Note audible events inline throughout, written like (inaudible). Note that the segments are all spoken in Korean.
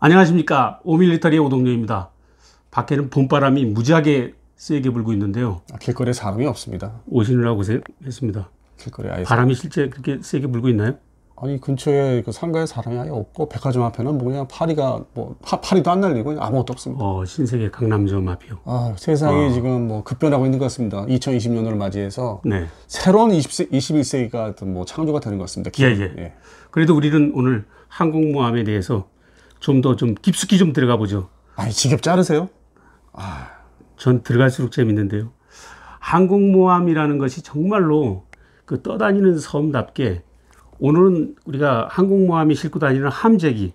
안녕하십니까 오밀리터리의 오동료입니다 밖에는 봄바람이 무지하게 세게 불고 있는데요 아, 길거리에 사람이 없습니다 오시느라고 했습니다 길거리에 아예 바람이 실제 그렇게 세게 불고 있나요? 아니 근처에 그 상가에 사람이 아예 없고 백화점 앞에는 뭐 그냥 파리가 뭐 파, 파리도 안 날리고 아무것도 없습니다. 어 신세계 강남점 앞이요. 아 세상이 어. 지금 뭐 급변하고 있는 것 같습니다. 2020년을 맞이해서 네. 새로운 20세, 21세기가 뭐 창조가 되는 것 같습니다. 예, 예. 예. 그래도 우리는 오늘 항공모함에 대해서 좀 더좀 좀 깊숙이 좀 들어가 보죠. 아니, 지겹 자르세요? 아. 전 들어갈수록 재밌는데요. 항공모함이라는 것이 정말로 그 떠다니는 섬답게 오늘은 우리가 항공모함이 싣고 다니는 함재기,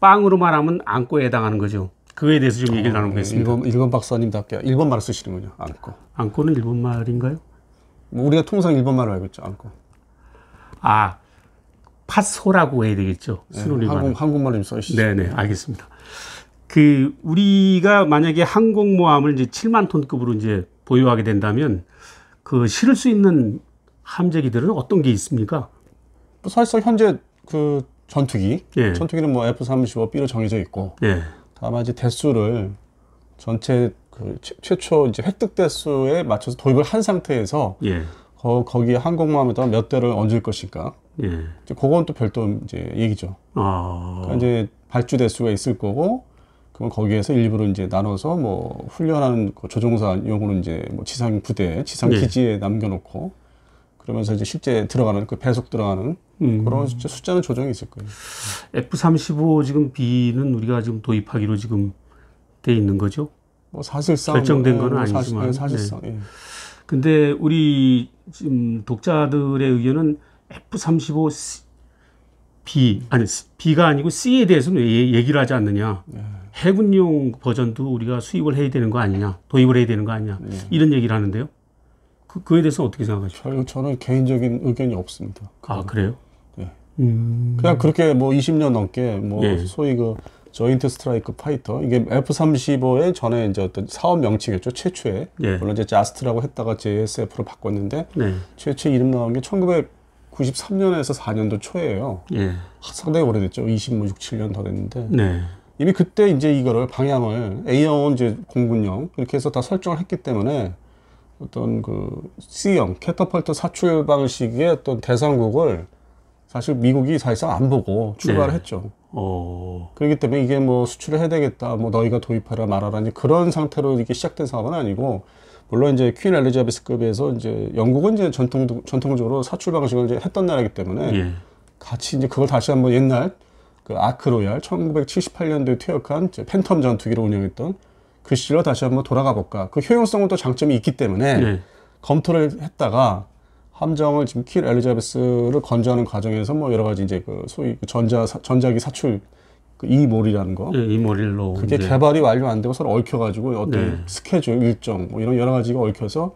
빵으로 말하면 안고에 해당하는 거죠. 그에 대해서 좀 얘기를 어, 나눠보겠습니다. 일본, 일본 박사님답게 일본 말을 쓰시는군요. 안고. 안고는 일본 말인가요? 뭐 우리가 통상 일본 말을 알고 있죠. 안고. 아, 파소라고 해야 되겠죠. 순우리말 네, 한국, 말로 써주시죠. 네네, 네, 알겠습니다. 그 우리가 만약에 항공모함을 이제 7만 톤급으로 이제 보유하게 된다면 그 실을 수 있는 함재기들은 어떤 게 있습니까? 뭐 사실상 현재 그 전투기, 예. 전투기는 뭐 F-35B로 정해져 있고, 예. 다만 이제 대수를 전체 그 최초 이제 획득 대수에 맞춰서 도입을 한 상태에서 예. 거, 거기에 항공모함에다 몇 대를 얹을 것인가 예. 이제 그건 또 별도 이제 얘기죠. 아. 그러니까 이제 발주 대수가 있을 거고, 그건 거기에서 일부러 이제 나눠서 뭐 훈련하는 그 조종사용으로 이제 뭐 지상 부대, 지상 네. 기지에 예. 남겨놓고 그러면서 이제 실제 들어가는 그 배속 들어가는 음. 그런 숫자는 조정이 있을 거예요. F-35 지금 B는 우리가 지금 도입하기로 지금 돼 있는 거죠? 뭐 사실상 결정된 건 뭐 아니지만 예, 사실, 상 네. 예. 근데 우리 지금 독자들의 의견은 F-35B 아니 B가 아니고 C에 대해서는 왜 얘기를 하지 않느냐? 네. 해군용 버전도 우리가 수입을 해야 되는 거 아니냐? 도입을 해야 되는 거 아니냐? 네. 이런 얘기를 하는데요. 그, 그에 대해서 어떻게 생각하십니까? 저는 개인적인 의견이 없습니다. 그건. 아 그래요? 네. 음... 그냥 그렇게 뭐 20년 넘게 뭐 네. 소위 그 저인트 스트라이크 파이터 이게 F-35의 전에 이제 어떤 사업 명칭이었죠 최초에 예. 물론 이제 자스트라고 했다가 JSF로 바꿨는데 네. 최초 이름 나온 게1900 93년에서 4년도 초예요. 예. 상당히 오래됐죠. 20뭐 6, 7년 더 됐는데. 네. 이미 그때 이제 이거를 방향을 A형 이제 공군형 이렇게 해서 다 설정을 했기 때문에 어떤 그 C형 캐터펄트 사출 방식의 어떤 대상국을 사실 미국이 사실상 안 보고 출발을 네. 했죠. 어... 그렇기 때문에 이게 뭐 수출을 해야 되겠다, 뭐 너희가 도입하라 말하라 이제 그런 상태로 이게 시작된 사업은 아니고 물론 이제 퀸 엘리자베스급에서 이제 영국은 이제 전통 전통적으로 사출 방식을 이제 했던 나라이기 때문에 예. 같이 이제 그걸 다시 한번 옛날 그 아크로얄 1978년도에 퇴역한 이제 팬텀 전투기를 운영했던 그 시절로 다시 한번 돌아가 볼까. 그 효용성은 또 장점이 있기 때문에 예. 검토를 했다가 함정을 지금 퀸 엘리자베스를 건조하는 과정에서 뭐 여러 가지 이제 그 소위 그 전자 전자기 사출 그 이몰이라는 거. 예, 이몰일로. 그게 이제. 개발이 완료 안 되고 서로 얽혀가지고 어떤 네. 스케줄, 일정 뭐 이런 여러 가지가 얽혀서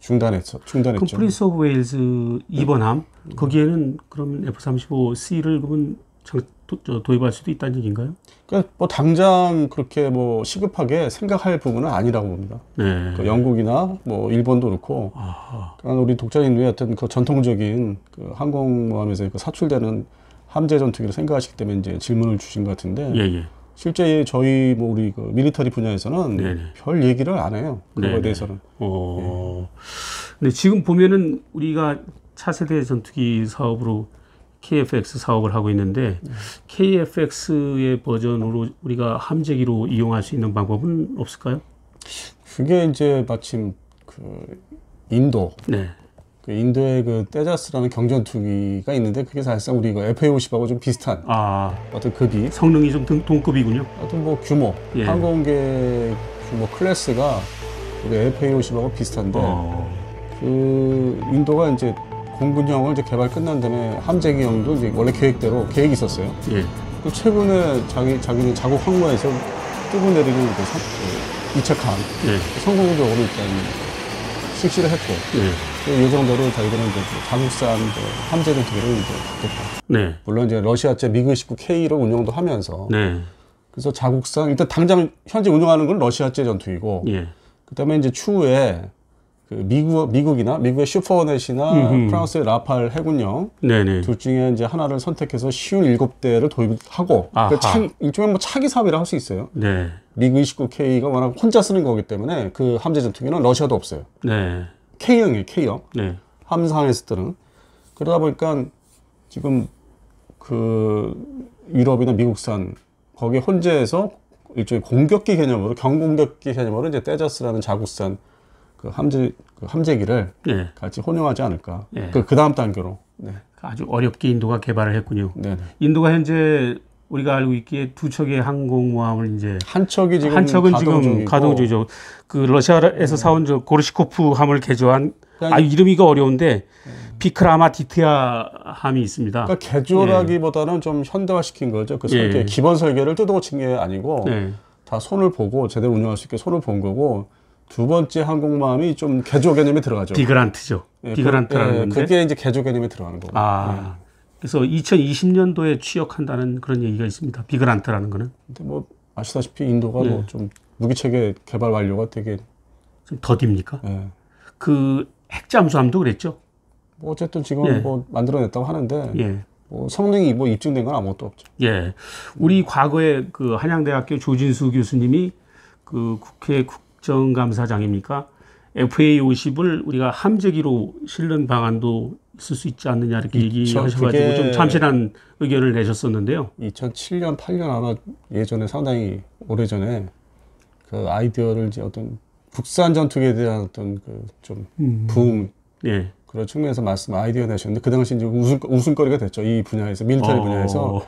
중단했죠. 중단했죠. 그 프린스 오브 웨일즈 2번 함 네. 거기에는 그러면 F-35C를 그러면 도, 도입할 수도 있다는 얘기인가요? 그러니까 뭐 당장 그렇게 뭐 시급하게 생각할 부분은 아니라고 봅니다. 네. 그 영국이나 뭐 일본도 그렇고, 아. 그 우리 독자인에 어떤 그 전통적인 그 항공모함에서 그 사출되는 함재 전투기를 생각하시기 때문에 이제 질문을 주신 것 같은데 예예. 예. 실제 저희 뭐 우리 그 밀리터리 분야에서는 네네. 네. 별 얘기를 안 해요. 그거에 네, 네. 대해서는. 어. 예. 근데 지금 보면은 우리가 차세대 전투기 사업으로 KFX 사업을 하고 있는데 KFX의 버전으로 우리가 함재기로 이용할 수 있는 방법은 없을까요? 그게 이제 마침 그 인도 네. 그 인도의 그 테자스라는 경전투기가 있는데 그게 사실상 우리 이거 FA50하고 좀 비슷한 아, 어떤 급이 성능이 좀 등, 동급이군요. 어떤 뭐 규모 예. 항공계 규모 클래스가 우리 f 5 0하고 비슷한데 어. 그 인도가 이제 공군형을 이제 개발 끝난 다음에 함재기형도 이제 원래 계획대로 계획이 있었어요. 예. 그 최근에 자기 자기는 자국 항구에서 뜨고 내리는 그 2차 칸 그 예. 성공적으로 일단 실시를 했고 예. 이 정도로 저희들은 이제 그 자국산 이제 함재 전투기를 이제 갖겠다. 네. 물론 이제 러시아제 미그 19K를 운영도 하면서 네. 그래서 자국산 일단 당장 현재 운영하는 건 러시아제 전투이고 예. 그다음에 이제 추후에 그 미국 미국이나 미국의 슈퍼넷이나 프랑스의 라팔 해군용 네네. 둘 중에 이제 하나를 선택해서 쉬운 일곱 대를 도입하고 그 차, 일종의 뭐 차기 사업이라 할 수 있어요. 네. 미그 29K가 워낙 혼자 쓰는 거기 때문에 그 함재 전투기는 러시아도 없어요. 네. K형이에요, K형. 네. 함상에서 뜨는. 그러다 보니까 지금 그 유럽이나 미국산 거기에 혼재해서 일종의 공격기 개념으로 경공격기 개념으로 이제 테자스라는 자국산 그 함재 그 함재기를 네. 같이 혼용하지 않을까. 네. 그 다음 단계로. 네. 그 아주 어렵게 인도가 개발을 했군요. 네. 인도가 현재 우리가 알고 있기에 두 척의 항공모함을 이제 한 척이 지금 한 척은 가동 지금 가동 중이죠. 그 러시아에서 네. 사온 저 고르시코프함을 개조한 그러니까 아 이름이가 어려운데 비크라마 네. 디티아함이 있습니다. 그러니까 개조라기보다는 예. 좀 현대화시킨 거죠. 그 설계 예. 기본 설계를 뜯어고친 게 아니고 예. 다 손을 보고 제대로 운영할 수 있게 손을 본 거고 두 번째 항공모함이 좀 개조 개념에 들어가죠. 비그란트죠. 비그란트라는 예, 그, 예, 건데 그게 이제 개조 개념에 들어가는 거고. 아. 예. 그래서 2020년도에 취역한다는 그런 얘기가 있습니다. 비그란트라는 거는. 근데 뭐 아시다시피 인도가 뭐 네. 뭐좀 무기체계 개발 완료가 되게 좀 더딥니까? 네. 예. 그 핵잠수함도 그랬죠. 뭐 어쨌든 지금 네. 뭐 만들어냈다고 하는데 네. 뭐 성능이 뭐 입증된 건 아무것도 없죠. 예. 우리 음. 과거에 그 한양대학교 조진수 교수님이 그 국회 국정감사장입니까? FA50을 우리가 함재기로 실는 방안도 있을 수 있지 않느냐 이렇게 얘기하셔가지고 좀 참신한 의견을 내셨었는데요. 2007년, 8년 아마 예전에 상당히 오래 전에 그 아이디어를 이제 어떤 국산 전투기에 대한 어떤 그좀 음. 예. 그런 측면에서 말씀 아이디어 내셨는데 그 당시 이제 웃음, 웃음거리가 됐죠 이 분야에서 밀리터리 어. 분야에서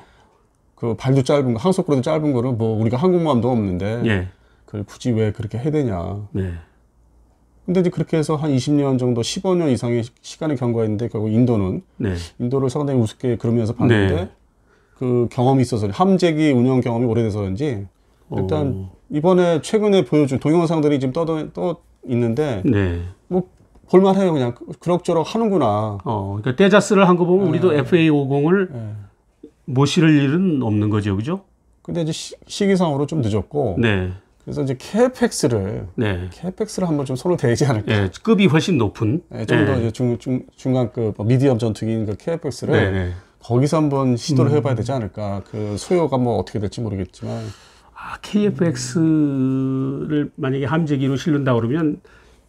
그 발도 짧은 거 항속으로도 짧은 거는뭐 우리가 한국모함도 없는데 예. 그걸 굳이 왜 그렇게 해야되냐 예. 네. 근데 이제 그렇게 해서 한 20년 정도 15년 이상의 시간을 경과했는데 결국 인도는 네. 인도를 상당히 우습게 그러면서 봤는데 네. 그 경험이 있어서 함재기 운영 경험이 오래돼서 인지 일단 오. 이번에 최근에 보여준 동영상들이 지금 떠도 떠 있는데 네. 뭐 볼만해요 그냥 그럭저럭 하는구나. 어, 그러니까 떼자스를한 거 보면 우리도 FA50을 모실 일은 없는 거죠, 그죠? 근데 이제 시, 기상으로좀 늦었고 네. 그래서 이제 케이펙스를 네. 케이펙스를 한번 좀 손을 대지 않을까. 네, 급이 훨씬 높은. 예, 좀더 네. 네. 중, 중, 중간급 그 뭐 미디엄 전투기인 그 케이펙스를 네, 네. 거기서 한번 시도를 음. 해봐야 되지 않을까. 그소요가뭐 어떻게 될지 모르겠지만. 아, k f 스를 만약에 함재기로 실른다 그러면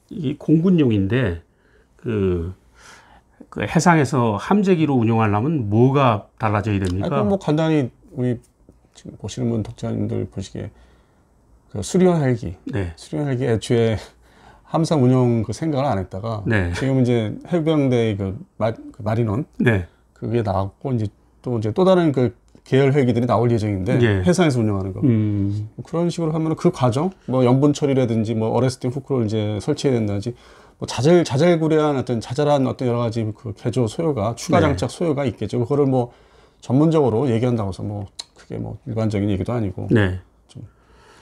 이 공군용인데 그, 그 해상에서 함재기로 운용하려면 뭐가 달라져야 됩니까? 아, 뭐 간단히 우리 지금 보시는 분 독자님들 보시기에 그 수리원 헬기. 네. 수리원 헬기 애초에 함상 운영 그 생각을 안 했다가 네. 지금 이제 해병대 그, 마, 그 마린원 네. 그게 나왔고 이제 또 이제 또 다른 그 계열 헬기들이 나올 예정인데 예. 해상에서 운영하는 거 음. 뭐 그런 식으로 하면 그 과정 뭐염분 처리라든지 뭐 어레스팅 후크를 이제 설치해야 된다든지 뭐자잘 자잘구레한 어떤 자잘한 어떤 여러 가지 그 개조 소요가 추가 네. 장착 네. 소요가 있겠죠 그거를 뭐 전문적으로 얘기한다고 해서 뭐 크게 뭐 일반적인 얘기도 아니고 네.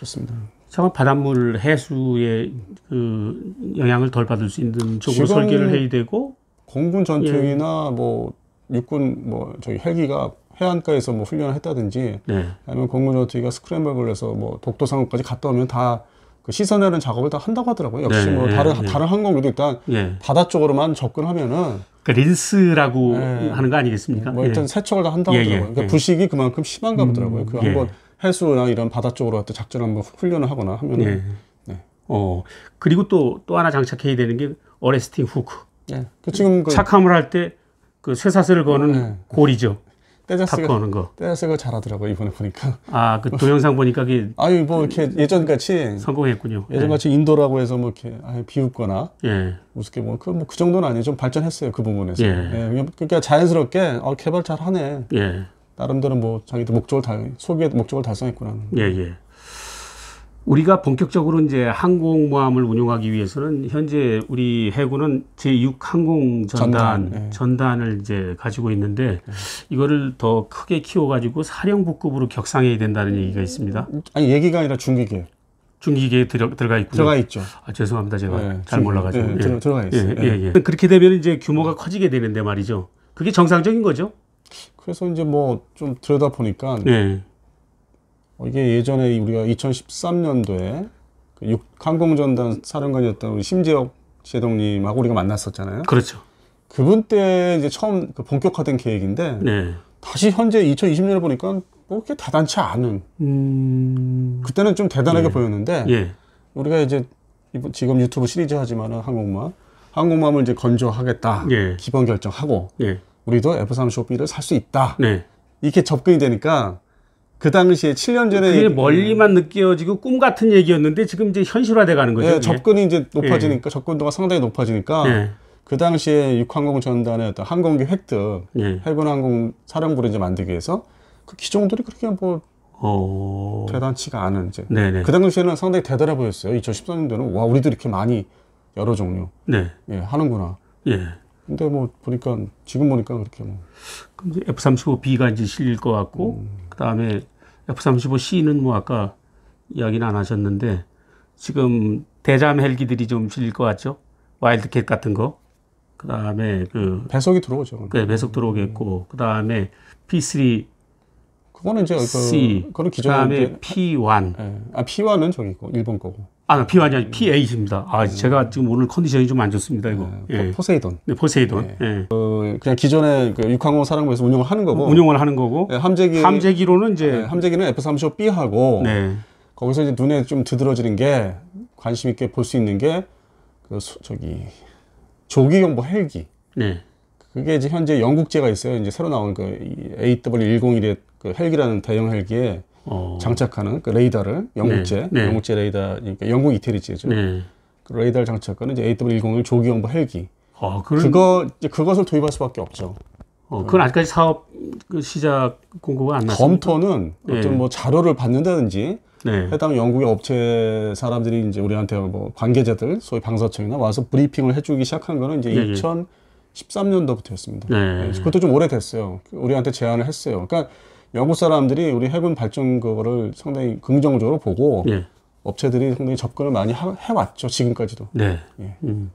그렇습니다. 차마 바닷물 해수의 그 영향을 덜 받을 수 있는 쪽으로 설계를 해야 되고 공군 전투기나 예. 뭐 육군 뭐 저기 헬기가 해안가에서 뭐 훈련을 했다든지 네. 아니면 공군 전투기가 스크램블을 해서 뭐 독도 상공까지 갔다 오면 다그씻어내는 작업을 다 한다고 하더라고요. 역시 네. 뭐 네, 다른 네. 다른 항공기도 일단 예. 바다 쪽으로만 접근하면은 그 린스라고 네. 하는 거 아니겠습니까? 뭐 일단 예. 세척을 다 한다고 예, 하더라고요. 그러니까 부식이 그만큼 심한가 음, 보더라고요. 그 한번 해수나 이런 바다 쪽으로 갖다 작전 한번 훈련을 하거나 하면은 예. 네. 어 그리고 또 또 하나 장착해야 되는 게 어레스팅 후크. 예. 그 지금 그 착함을 할 때 그 쇠사슬을 거는 예. 네. 고리죠. 떼자스가 거는 거. 떼자스가 잘하더라고 이번에 보니까. 아 그 동영상 보니까 그 아유 뭐 이렇게 예전 같이 성공했군요. 예전 예. 같이 예. 인도라고 해서 뭐 이렇게 아예 비웃거나 예. 우습게 뭐그 뭐그 정도는 아니에요. 좀 발전했어요 그 부분에서. 예. 예. 그러니까 자연스럽게 어, 개발 잘하네. 예. 나름대로 뭐 자기들 목적을 달 소비의 목적을 달성했구나. 예, 예. 우리가 본격적으로 이제 항공모함을 운용하기 위해서는 현재 우리 해군은 제6 항공 전단, 전단 예. 전단을 이제 가지고 있는데 예. 이거를 더 크게 키워 가지고 사령부급으로 격상해야 된다는 얘기가 있습니다. 아니 얘기가 아니라 중기계. 중기계에 들어, 들어가 있군요. 들어가 있죠. 아, 죄송합니다. 제가 예, 잘 중, 몰라가지고. 예, 들어가 있어요. 예, 예. 예. 그렇게 되면 이제 규모가 커지게 되는데 말이죠. 그게 정상적인 거죠. 그래서 이제 뭐 좀 들여다 보니까 네. 예. 어, 이게 예전에 우리가 2013년도에 그 육, 항공전단 사령관이었던 우리 심재혁 제동님하고 우리가 만났었잖아요. 그렇죠. 그분 때 이제 처음 그 본격화된 계획인데 네. 다시 현재 2020년을 보니까 뭐 그렇게 다단치 않은. 음... 그때는 좀 대단하게 예. 보였는데 예. 우리가 이제 지금 유튜브 시리즈 하지만은 항공모함 항공모함을 이제 건조하겠다 예. 기본 결정하고 예. 우리도 F-35B를 살 수 있다. 네. 이렇게 접근이 되니까 그 당시에 7년 전에 그게 멀리만 느껴지고 꿈 같은 얘기였는데 지금 이제 현실화돼 가는 거죠. 네, 접근이 이제 예. 높아지니까 네. 접근도가 상당히 높아지니까 네. 그 당시에 육항공 전단의 어떤 항공기 획득, 예. 해군 항공 사령부를 이제 만들기 위해서 그 기종들이 그렇게 뭐 어... 대단치가 않은 이제 네네. 네. 그 당시에는 상당히 대단해 보였어요. 2014년도는 와 우리도 이렇게 많이 여러 종류 네. 예, 하는구나. 예. 근데 뭐 보니까 지금 보니까 그렇게 뭐. 그럼 이제 F-35B가 이제 실릴 것 같고 음. 그다음에 F-35C는 뭐 아까 이야기는 안 하셨는데 지금 대잠 헬기들이 좀 실릴 것 같죠? 와일드캣 같은 거. 그다음에 그 배속이 들어오죠. 그 배속 들어오겠고 음. 그다음에 P3 그거는 이제 그 C. 그, 그런 기존 다음에 P1. 예. 아 P1은 저기고 일본 거고. 아, P1이 아니 라 P8입니다. 아, 음. 제가 지금 오늘 컨디션이 좀 안 좋습니다, 이거. 네, 예. 포세이돈. 네, 포세이돈. 예. 예. 어, 그냥 기존의 그 육항공 사령부에서 운영을 하는 거고. 운영을 하는 거고. 예, 함재기 함재기로는 이제 예, 함재기는 F35B하고 네. 거기서 이제 눈에 좀두드러지는게 관심 있게 볼 수 있는 게 그 저기 조기 경보 헬기. 네. 그게 이제 현재 영국제가 있어요. 이제 새로 나온 그 AW101의 그 헬기라는 대형 헬기에 어. 장착하는 그 레이더를 영국제 네. 네. 영국제 레이더 그러니까 영국 이태리제죠. 네. 그 레이더를 장착하는 이제 AW101 조기 경보 헬기. 아, 그런... 그거 그것을 도입할 수밖에 없죠. 어, 그건 아직까지 사업 그 시작 공고가 안났어 검토는 네. 어떤 뭐 자료를 받는다든지 네. 해당 영국의 업체 사람들이 이제 우리한테 뭐 관계자들 소위 방사청이나 와서 브리핑을 해주기 시작한 거는 이제 예, 예. 네. 2013년도부터였습니다. 네. 그것도 좀 오래됐어요. 우리한테 제안을 했어요. 그러니까 영국 사람들이 우리 해군 발전 그거를 상당히 긍정적으로 보고 예. 업체들이 상당히 접근을 많이 하, 해왔죠 지금까지도. 네. 예. 음.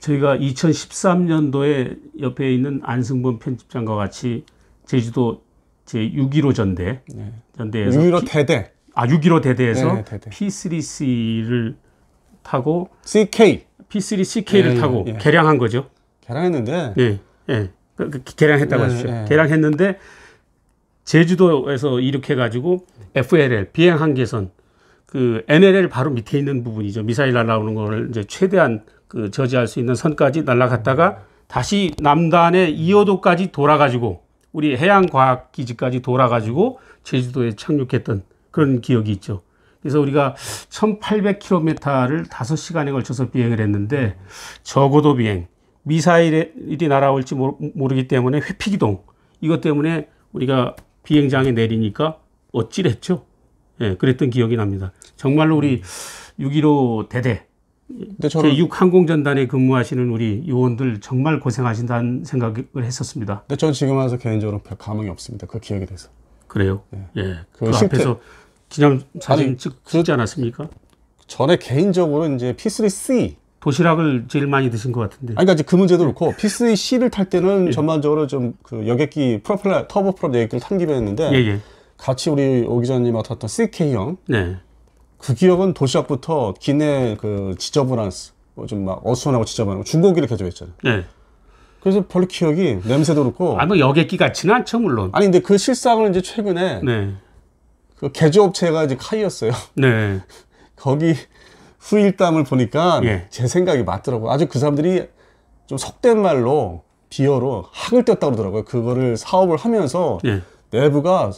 저희가 2013년도에 옆에 있는 안승범 편집장과 같이 제주도 제6.15 전대 네. 전대에서 6.15 대대 아6.15 대대에서 네, 대대. P3C를 타고 CK P3CK를 예, 타고 개량한 거죠. 개량했는데. 예. 예. 그, 그, 개량했다고 네, 하십시오. 예. 개량했는데 제주도에서 이륙해가지고 FLL 비행 한계선 그 NLL 바로 밑에 있는 부분이죠. 미사일 날아오는 거를 이제 최대한 그 저지할 수 있는 선까지 날아갔다가 다시 남단의 이호도까지 돌아가지고 우리 해양과학기지까지 돌아가지고 제주도에 착륙했던 그런 기억이 있죠. 그래서 우리가 1800km를 5시간에 걸쳐서 비행을 했는데 저고도 비행, 미사일이 날아올지 모르기 때문에 회피기동 이것 때문에 우리가 비행장에 내리니까 어찌랬죠. 예, 그랬던 기억이 납니다. 정말로 우리 6.15 대대 저는... 제6 항공전단에 근무하시는 우리 요원들 정말 고생하신다는 생각을 했었습니다. 근데 저 지금 와서 개인적으로 감흥이 없습니다. 그 기억에 대서 그래요? 예. 예. 그, 그 실패... 앞에서 기념사진 찍지 그 않았습니까? 전에 개인적으로 이제 P3C 도시락을 제일 많이 드신 것 같은데. 아니, 그러니까 이제 그 문제도 그렇고 PSE 예. C를 탈 때는 예. 전반적으로 좀그 여객기 프로펠러 터보 프롭 여객기를 탄 기로 했는데 예, 예, 같이 우리 오 기자님하고 탔던 CK형. 네. 그 기억은 도시락부터 기내 그 지저분한 뭐 좀막 어수선하고 지저분하고 중고기를 개조했잖아요. 네. 그래서 별로 기억이 냄새도 그렇고. 아뭐 여객기 같지는 않죠 물론. 아니 근데 그 실상을 이제 최근에 네. 그 개조업체가 이제 카이였어요. 네. (laughs) 거기 후일담을 보니까 예. 제 생각이 맞더라고요. 아주 그 사람들이 좀 속된 말로 비어로 학을 뗐다 고 그러더라고요. 그거를 사업을 하면서 예. 내부가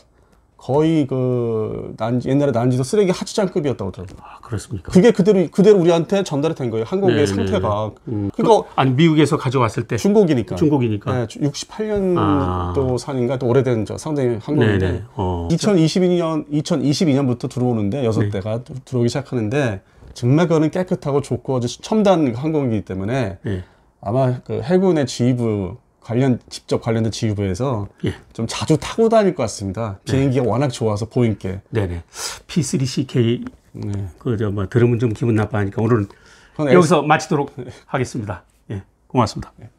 거의 그 난지, 옛날에 난지도 쓰레기 하추장급이었다고 그러더라고요. 아, 그렇습니까? 그게 그대로 그대로 우리한테 전달이 된 거예요. 한국의 네, 상태가. 네, 네. 음, 그 그러니까 아니 미국에서 가져왔을 때 중국이니까. 중국이니까. 네, 68년도 아. 산인가 또 오래된 저 상당히 한국인데 네, 네. 어. 2022년 2022년부터 들어오는데 여섯 네. 대가 들어오기 시작하는데 증매건는 깨끗하고 좋고 아주 첨단 항공기이기 때문에 예. 아마 그 해군의 지휘부 관련 직접 관련된 지휘부에서 예. 좀 자주 타고 다닐 것 같습니다. 네. 비행기가 네. 워낙 좋아서 보잉께. 네네. P3CK 네. 그저 뭐 들으면 좀 기분 나빠하니까 오늘은 여기서 마치도록 네. 하겠습니다. 예, 고맙습니다. 네.